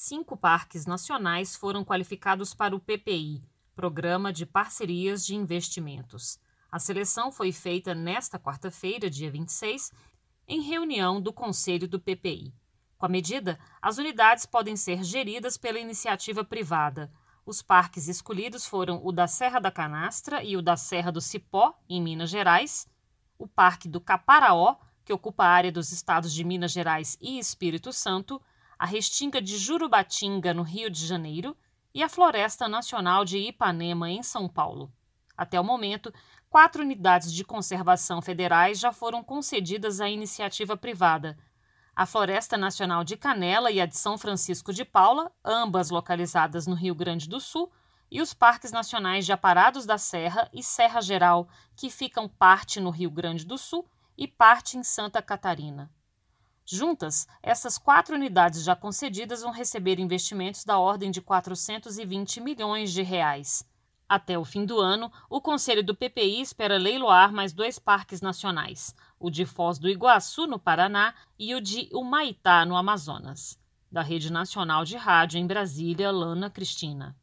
cinco parques nacionais foram qualificados para o PPI Programa de Parcerias de Investimentos. A seleção foi feita nesta quarta-feira, dia 26, em reunião do Conselho do PPI. Com a medida, as unidades podem ser geridas pela iniciativa privada. Os parques escolhidos foram o da Serra da Canastra e o da Serra do Cipó, em Minas Gerais, o Parque do Caparaó, que ocupa a área dos estados de Minas Gerais e Espírito Santo, a Restinga de Jurubatinga, no Rio de Janeiro, e a Floresta Nacional de Ipanema, em São Paulo. Até o momento, quatro unidades de conservação federais já foram concedidas à iniciativa privada. A Floresta Nacional de Canela e a de São Francisco de Paula, ambas localizadas no Rio Grande do Sul, e os parques nacionais de Aparados da Serra e Serra Geral, que ficam parte no Rio Grande do Sul e parte em Santa Catarina. Juntas, essas quatro unidades já concedidas vão receber investimentos da ordem de 420 milhões de reais. Até o fim do ano, o Conselho do PPI espera leiloar mais dois parques nacionais, o de Foz do Iguaçu, no Paraná, e o de Humaitá, no Amazonas. Da Rede Nacional de Rádio em Brasília, Lana Cristina.